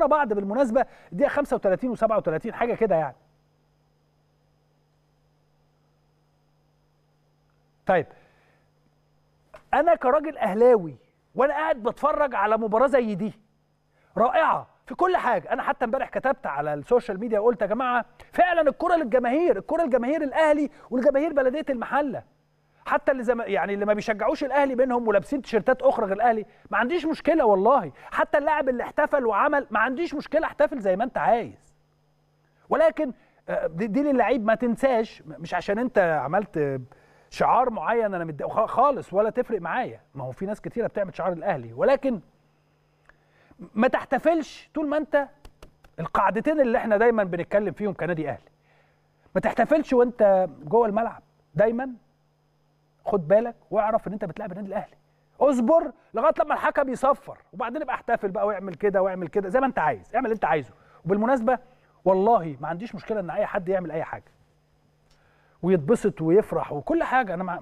ورا بعض بالمناسبه الدقيقه 35 و37 حاجه كده يعني طيب انا كراجل اهلاوي وانا قاعد بتفرج على مباراه زي دي رائعه في كل حاجه انا حتى امبارح كتبت على السوشيال ميديا وقلت يا جماعه فعلا الكره للجماهير الكره للجماهير الاهلي والجماهير بلديه المحله حتى اللي زم... يعني اللي ما بيشجعوش الاهلي بينهم ولابسين تيشيرتات اخرى غير الاهلي ما عنديش مشكله والله حتى اللاعب اللي احتفل وعمل ما عنديش مشكله احتفل زي ما انت عايز ولكن آه، دي للعيب ما تنساش مش عشان انت عملت شعار معين انا متضايق خالص ولا تفرق معايا ما هو في ناس كتيره بتعمل شعار الاهلي ولكن ما تحتفلش طول ما انت القاعدتين اللي احنا دايما بنتكلم فيهم كنادي اهلي ما تحتفلش وانت جوه الملعب دايما خد بالك واعرف ان انت بتلعب النادي الاهلي اصبر لغايه لما الحكم يصفر وبعدين ابقى احتفل بقى واعمل كده واعمل كده زي ما انت عايز اعمل اللي انت عايزه وبالمناسبه والله ما عنديش مشكله ان اي حد يعمل اي حاجه ويتبسط ويفرح وكل حاجه انا